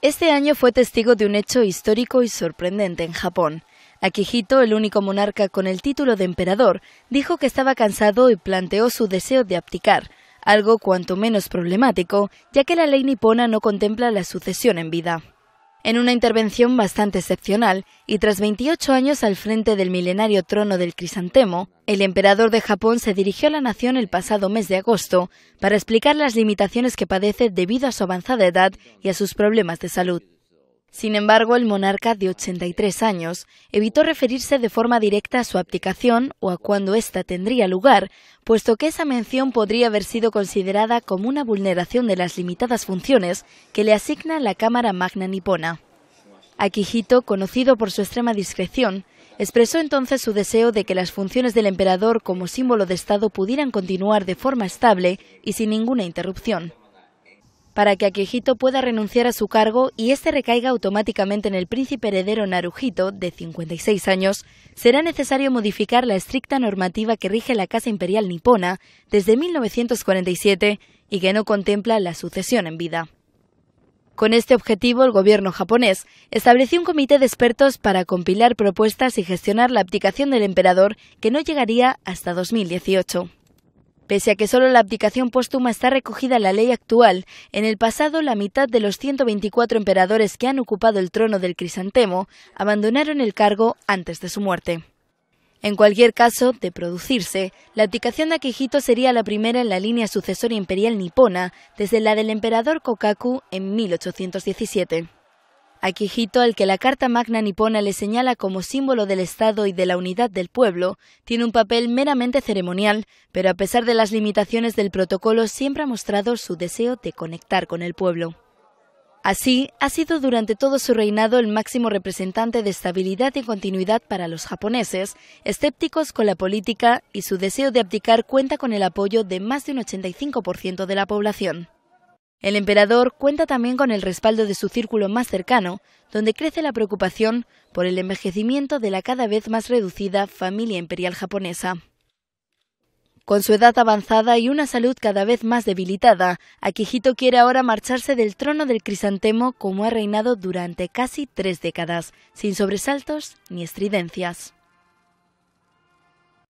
Este año fue testigo de un hecho histórico y sorprendente en Japón. Akihito, el único monarca con el título de emperador, dijo que estaba cansado y planteó su deseo de abdicar, algo cuanto menos problemático, ya que la ley nipona no contempla la sucesión en vida en una intervención bastante excepcional, y tras 28 años al frente del milenario trono del crisantemo, el emperador de Japón se dirigió a la nación el pasado mes de agosto para explicar las limitaciones que padece debido a su avanzada edad y a sus problemas de salud. Sin embargo, el monarca de 83 años evitó referirse de forma directa a su abdicación o a cuándo ésta tendría lugar, puesto que esa mención podría haber sido considerada como una vulneración de las limitadas funciones que le asigna la Cámara Magna Nipona. Akihito, conocido por su extrema discreción, expresó entonces su deseo de que las funciones del emperador como símbolo de Estado pudieran continuar de forma estable y sin ninguna interrupción para que Akihito pueda renunciar a su cargo y este recaiga automáticamente en el príncipe heredero Naruhito, de 56 años, será necesario modificar la estricta normativa que rige la Casa Imperial nipona desde 1947 y que no contempla la sucesión en vida. Con este objetivo, el gobierno japonés estableció un comité de expertos para compilar propuestas y gestionar la abdicación del emperador que no llegaría hasta 2018. Pese a que solo la abdicación póstuma está recogida en la ley actual, en el pasado la mitad de los 124 emperadores que han ocupado el trono del crisantemo abandonaron el cargo antes de su muerte. En cualquier caso, de producirse, la abdicación de Akihito sería la primera en la línea sucesoria imperial nipona desde la del emperador Kokaku en 1817. Akihito, al que la Carta Magna nipona le señala como símbolo del Estado y de la unidad del pueblo, tiene un papel meramente ceremonial, pero a pesar de las limitaciones del protocolo siempre ha mostrado su deseo de conectar con el pueblo. Así, ha sido durante todo su reinado el máximo representante de estabilidad y continuidad para los japoneses, escépticos con la política y su deseo de abdicar cuenta con el apoyo de más de un 85% de la población. El emperador cuenta también con el respaldo de su círculo más cercano, donde crece la preocupación por el envejecimiento de la cada vez más reducida familia imperial japonesa. Con su edad avanzada y una salud cada vez más debilitada, Akihito quiere ahora marcharse del trono del crisantemo como ha reinado durante casi tres décadas, sin sobresaltos ni estridencias.